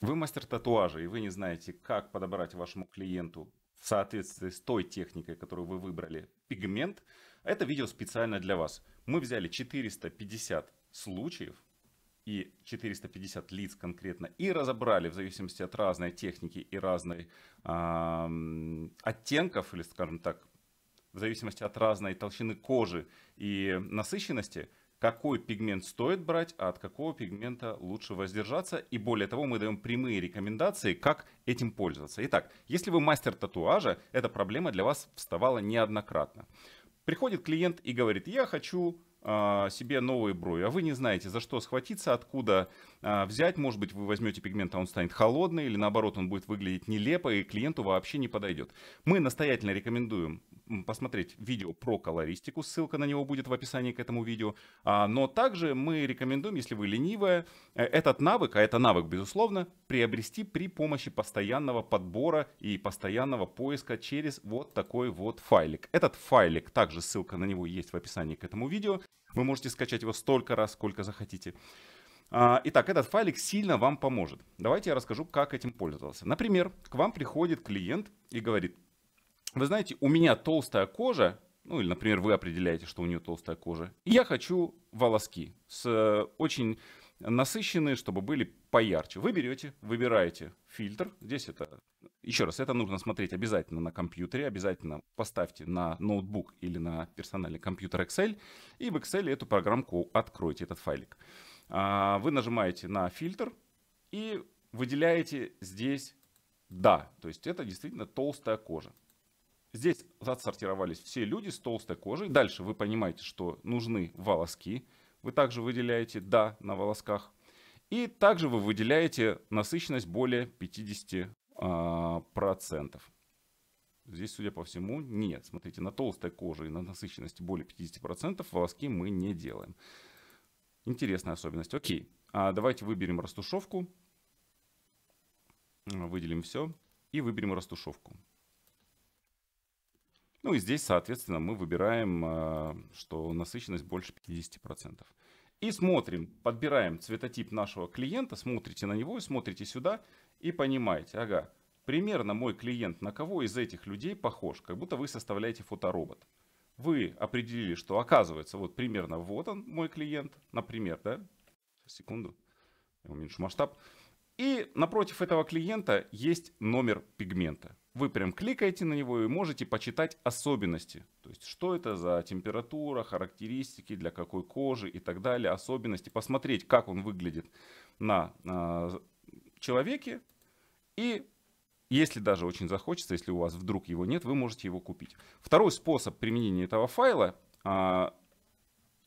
Вы мастер татуажа, и вы не знаете, как подобрать вашему клиенту в соответствии с той техникой, которую вы выбрали, пигмент. Это видео специально для вас. Мы взяли 450 случаев и 450 лиц конкретно и разобрали в зависимости от разной техники и разной э, оттенков, или скажем так, в зависимости от разной толщины кожи и насыщенности – какой пигмент стоит брать, а от какого пигмента лучше воздержаться. И более того, мы даем прямые рекомендации, как этим пользоваться. Итак, если вы мастер татуажа, эта проблема для вас вставала неоднократно. Приходит клиент и говорит, я хочу а, себе новые брови, а вы не знаете, за что схватиться, откуда а, взять. Может быть, вы возьмете пигмент, а он станет холодный, или наоборот, он будет выглядеть нелепо, и клиенту вообще не подойдет. Мы настоятельно рекомендуем посмотреть видео про колористику, ссылка на него будет в описании к этому видео. А, но также мы рекомендуем, если вы ленивая, э, этот навык, а это навык, безусловно, приобрести при помощи постоянного подбора и постоянного поиска через вот такой вот файлик. Этот файлик, также ссылка на него есть в описании к этому видео. Вы можете скачать его столько раз, сколько захотите. А, итак, этот файлик сильно вам поможет. Давайте я расскажу, как этим пользоваться. Например, к вам приходит клиент и говорит, вы знаете, у меня толстая кожа, ну или, например, вы определяете, что у нее толстая кожа, и я хочу волоски с э, очень насыщенные, чтобы были поярче. Вы берете, выбираете фильтр, здесь это еще раз, это нужно смотреть обязательно на компьютере, обязательно поставьте на ноутбук или на персональный компьютер Excel, и в Excel эту программку откройте, этот файлик. А, вы нажимаете на фильтр и выделяете здесь «да», то есть это действительно толстая кожа. Здесь отсортировались все люди с толстой кожей. Дальше вы понимаете, что нужны волоски. Вы также выделяете «да» на волосках. И также вы выделяете насыщенность более 50 а, процентов. Здесь, судя по всему, нет. Смотрите, на толстой коже и на насыщенности более 50% волоски мы не делаем. Интересная особенность. Окей, а давайте выберем растушевку. Выделим все и выберем растушевку. Ну и здесь, соответственно, мы выбираем, а, что насыщенность больше 50%. И смотрим, подбираем цветотип нашего клиента, смотрите на него, и смотрите сюда и понимаете, ага, примерно мой клиент на кого из этих людей похож, как будто вы составляете фоторобот. Вы определили, что оказывается, вот примерно вот он мой клиент, например, да? секунду, я уменьшу масштаб. И напротив этого клиента есть номер пигмента. Вы прям кликаете на него и можете почитать особенности. То есть, что это за температура, характеристики, для какой кожи и так далее, особенности. Посмотреть, как он выглядит на э, человеке. И если даже очень захочется, если у вас вдруг его нет, вы можете его купить. Второй способ применения этого файла э,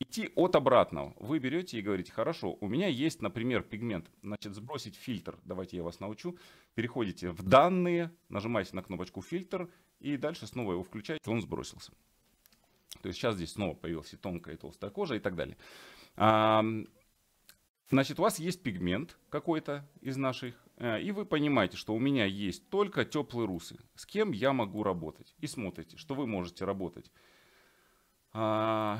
идти от обратного. Вы берете и говорите, хорошо, у меня есть, например, пигмент, значит, сбросить фильтр, давайте я вас научу. Переходите в данные, нажимаете на кнопочку фильтр и дальше снова его включаете, он сбросился. То есть сейчас здесь снова появилась и тонкая, и толстая кожа и так далее. Значит, у вас есть пигмент какой-то из наших, э, и вы понимаете, что у меня есть только теплые русы. С кем я могу работать? И смотрите, что вы можете работать а,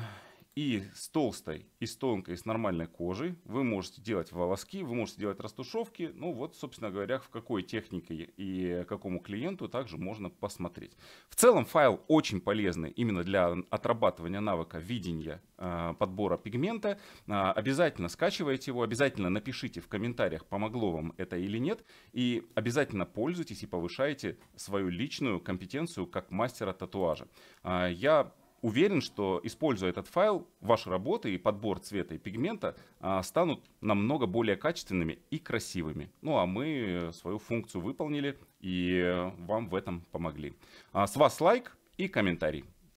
и с толстой, и с тонкой, и с нормальной кожей вы можете делать волоски, вы можете делать растушевки. Ну вот, собственно говоря, в какой технике и какому клиенту также можно посмотреть. В целом файл очень полезный именно для отрабатывания навыка видения э, подбора пигмента. Э, обязательно скачивайте его, обязательно напишите в комментариях, помогло вам это или нет. И обязательно пользуйтесь и повышайте свою личную компетенцию как мастера татуажа. Э, я Уверен, что используя этот файл, ваши работы и подбор цвета и пигмента а, станут намного более качественными и красивыми. Ну а мы э, свою функцию выполнили и э, вам в этом помогли. А, с вас лайк и комментарий.